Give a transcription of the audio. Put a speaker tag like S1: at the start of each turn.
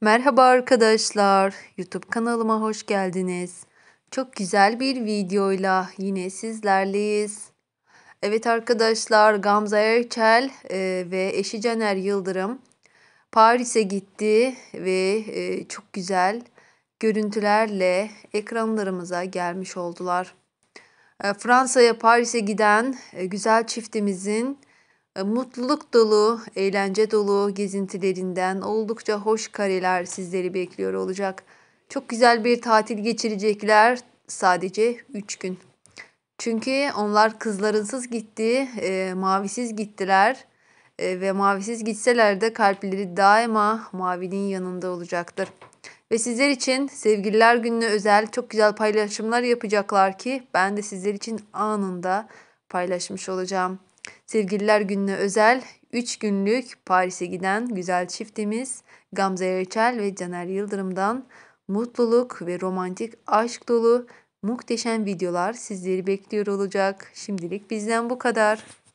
S1: Merhaba arkadaşlar. YouTube kanalıma hoş geldiniz. Çok güzel bir videoyla yine sizlerleyiz. Evet arkadaşlar Gamze Erçel e, ve eşi Caner Yıldırım Paris'e gitti ve e, çok güzel görüntülerle ekranlarımıza gelmiş oldular. E, Fransa'ya Paris'e giden güzel çiftimizin e, mutluluk dolu, eğlence dolu gezintilerinden oldukça hoş kareler sizleri bekliyor olacak. Çok güzel bir tatil geçirecekler sadece 3 gün. Çünkü onlar kızlarınsız gitti, e, mavisiz gittiler e, ve mavisiz gitseler de kalpleri daima mavinin yanında olacaktır. Ve sizler için sevgililer gününe özel çok güzel paylaşımlar yapacaklar ki ben de sizler için anında paylaşmış olacağım. Sevgililer gününe özel 3 günlük Paris'e giden güzel çiftimiz Gamze Reçel ve Caner Yıldırım'dan mutluluk ve romantik aşk dolu muhteşem videolar sizleri bekliyor olacak. Şimdilik bizden bu kadar.